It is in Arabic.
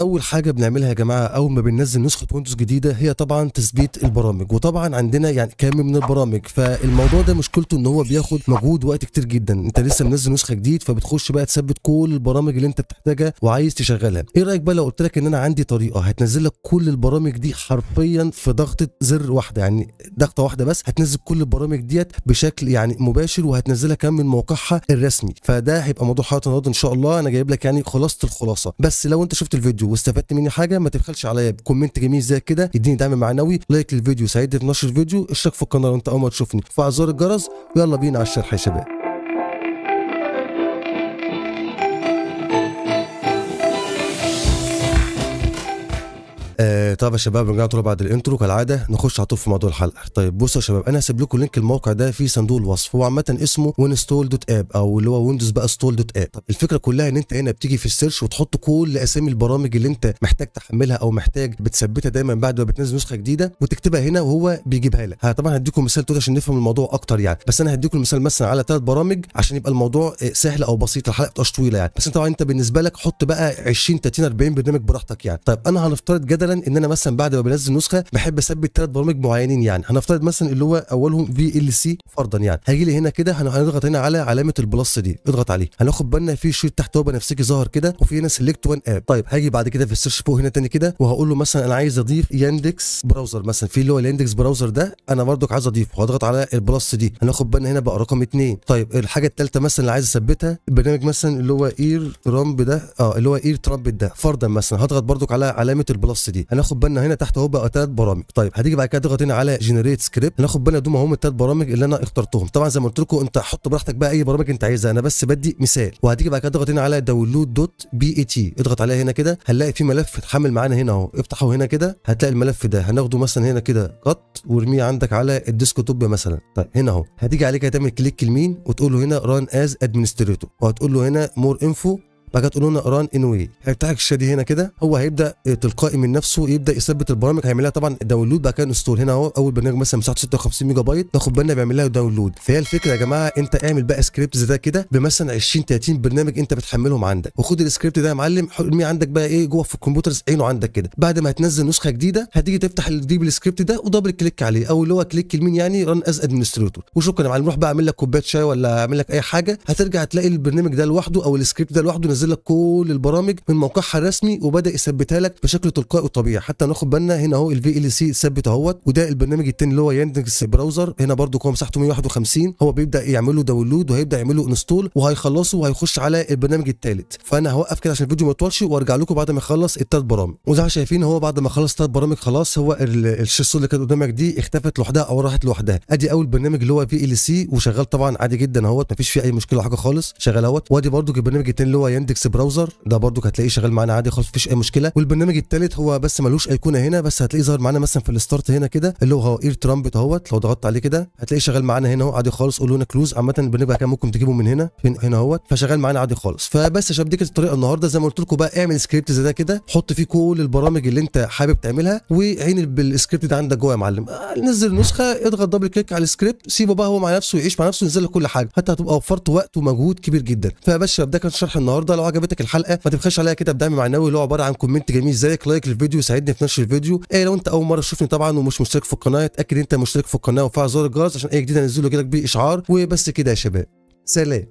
اول حاجه بنعملها يا جماعه اول ما بننزل نسخه ويندوز جديده هي طبعا تثبيت البرامج وطبعا عندنا يعني كام من البرامج فالموضوع ده مشكلته ان هو بياخد مجهود وقت كتير جدا انت لسه منزل نسخه جديد فبتخش بقى تثبت كل البرامج اللي انت بتحتاجها وعايز تشغلها ايه رايك بقى لو قلت لك ان انا عندي طريقه هتنزل لك كل البرامج دي حرفيا في ضغطه زر واحده يعني ضغطه واحده بس هتنزل كل البرامج ديت بشكل يعني مباشر وهتنزلها كم من موقعها الرسمي فده هيبقى موضوع حلقه النهارده ان شاء الله انا جايب لك يعني خلاصه الخلاصه بس لو انت شفت الفيديو واستفدت مني حاجه ما تبخلش عليا بكومنت جميل زي كده يديني دعم معنوي لايك للفيديو ساعدني في نشر الفيديو اشترك في القناه لو انت اول ما تشوفني فعل زر الجرس ويلا بينا على الشرح يا شباب آه طيب يا شباب رجعنا طول بعد الانترو كالعاده نخش على طول في موضوع الحلقه طيب بصوا يا شباب انا هسيب لكم لينك الموقع ده في صندوق الوصف هو عامه اسمه وينستول دوت إيه اب او اللي هو ويندوز بقى ستول دوت إيه اب طب الفكره كلها ان انت هنا بتيجي في السيرش وتحط كل اسامي البرامج اللي انت محتاج تحملها او محتاج بتثبتها دايما بعد ما بتنزل نسخه جديده وتكتبها هنا وهو بيجيبها لك طبعا هديكم مثال توت عشان نفهم الموضوع اكتر يعني بس انا هديكم مثال مثلا على ثلاث برامج عشان يبقى الموضوع آه، سهل او بسيط الحلقه تبقاش طويله يعني بس طبعا انت بالنسبه لك حط بقى 20 30 40 برنامج براحتك يعني طيب انا هنفترض جدلا مثلا ان انا مثلا بعد ما بنزل نسخه بحب اثبت ثلاث برامج معينين يعني هنفترض مثلا اللي هو اولهم في ال سي فرضا يعني هيجي لي هنا كده هنضغط هنا على علامه البلس دي اضغط عليه هناخد بالنا في شريط تحت هو بنفسجي ظاهر كده وفي هنا سيلكت وان اب طيب هاجي بعد كده في السيرش فوق هنا تاني كده وهقول له مثلا انا عايز اضيف ياندكس براوزر مثلا في اللي هو الاندكس براوزر ده انا برضك عايز اضيفه هضغط على البلس دي هناخد بالنا هنا بقى رقم اثنين طيب الحاجه الثالثه مثلا اللي عايز اثبتها برنامج مثلا اللي هو اير ترامب ده اه اللي هو اير ترامب ده فرضا مثلا هضغط برضك على علامه البلس دي هناخد بالنا هنا تحت اهو بقى ثلاث برامج طيب هتيجي بعد كده تضغط هنا على جنريت سكريبت هناخد بالنا دول هم الثلاث برامج اللي انا اخترتهم طبعا زي ما قلت لكم انت حط براحتك بقى اي برامج انت عايزها انا بس بدي مثال وهتيجي بعد كده تضغط هنا على داونلود دوت بي اي تي اضغط عليها هنا كده هنلاقي في ملف اتحمل معانا هنا اهو افتحه هنا كده هتلاقي الملف ده هناخده مثلا هنا كده قط وارميه عندك على الديسكتوب مثلا طيب هنا اهو هتيجي عليك هتعمل كليك يمين وتقول له هنا ران از ادمنستريتور وهتقول له هنا مور انفو بعد كده تقولوا لنا ران ان واي هيفتح لك الشاشه دي هنا كده هو هيبدا آه، تلقائي من نفسه يبدا يثبت البرامج هيعملها طبعا داونلود بعد كده انستول هنا اهو اول برنامج مثلا مساحته 56 ميجا بايت ناخد بالنا بيعمل لها داونلود فهي الفكره يا جماعه انت اعمل بقى زي ده كده بمثلا 20 30 برنامج انت بتحملهم عندك وخد السكريبت ده يا معلم ارميه عندك بقى ايه جوه في الكمبيوتر عينه عندك كده بعد ما هتنزل نسخه جديده هتيجي تفتح الديب السكريبت ده ودبل كليك عليه او اللي هو كليك يمين يعني ران از ادمنستريتور وشكرا يا معلم روح بقى اعمل لك كوبايه شاي ولا اعمل لك اي حاجه هترجع تلاقي البرنامج ده لوحده او السكريبت ده لوحده بينزل لك كل البرامج من موقعها الرسمي وبدا يثبتها لك بشكل تلقائي وطبيعي حتى ناخد بالنا هنا اهو الفي ال سي ثبت اهوت وده البرنامج الثاني اللي هو ياندكس براوزر هنا برده قوه مساحته 151 هو بيبدا يعمل له داونلود وهيبدا يعمل له انستول وهيخلصه وهيخش على البرنامج الثالث فانا هوقف كده عشان الفيديو ما يطولش وارجع لكم بعد ما يخلص الثلاث برامج وزي ما شايفين هو بعد ما خلص الثلاث برامج خلاص هو الشاشه اللي كانت قدامك دي اختفت لوحدها او راحت لوحدها ادي اول برنامج اللي هو في ال سي وشغال طبعا عادي جدا اهوت مفيش فيه اي مشكله حاجه خالص شغال اهوت وادي برده البرنامج الثاني اللي هو اندكس براوزر ده برضو هتلاقيه شغال معانا عادي خالص مفيش اي مشكله والبرنامج الثالث هو بس ملوش ايقونه هنا بس هتلاقيه ظهر معانا مثلا في الستارت هنا كده اللي هو اير ترامبت اهوت لو ضغطت عليه كده هتلاقيه شغال معانا هنا اهو عادي خالص قول لنا كلوز عامه البرنامج كان ممكن تجيبه من هنا فين هنا اهوت فشغال معانا عادي خالص فبس يا شباب دي كانت الطريقه النهارده زي ما قلت لكم بقى اعمل سكريبت زي ده كده حط فيه كل البرامج اللي انت حابب تعملها وعين بالسكريبت ده عندك جوه يا معلم آه، نزل نسخه اضغط دبل كليك على السكريبت سيبه بقى هو مع نفسه يعيش مع نفسه ينزل لك كل حاجه حتى هتبقى وفرت وقت ومجهود كبير جدا فبس ده كان شرح النهارده لو عجبتك الحلقه ما تبخلش عليا كده بدعم معنوي اللي هو عباره عن كومنت جميل زيك لايك للفيديو ساعدني في نشر الفيديو ايه لو انت اول مره تشوفني طبعا ومش مشترك في القناه اتاكد انت مشترك في القناه وفعل زر الجرس عشان اي جديد انزله يجيلك بيه اشعار وبس كده يا شباب سلام